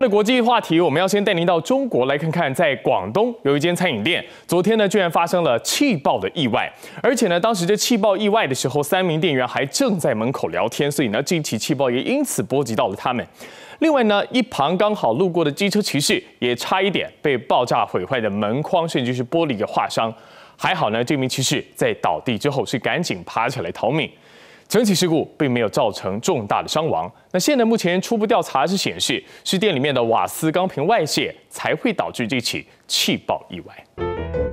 那国际话题，我们要先带您到中国来看看，在广东有一间餐饮店，昨天呢居然发生了气爆的意外，而且呢当时这气爆意外的时候，三名店员还正在门口聊天，所以呢这起气爆也因此波及到了他们。另外呢一旁刚好路过的机车骑士也差一点被爆炸毁坏的门框甚至是玻璃给划伤，还好呢这名骑士在倒地之后是赶紧爬起来逃命。整体事故并没有造成重大的伤亡。那现在目前初步调查是显示，是店里面的瓦斯钢瓶外泄才会导致这起气爆意外。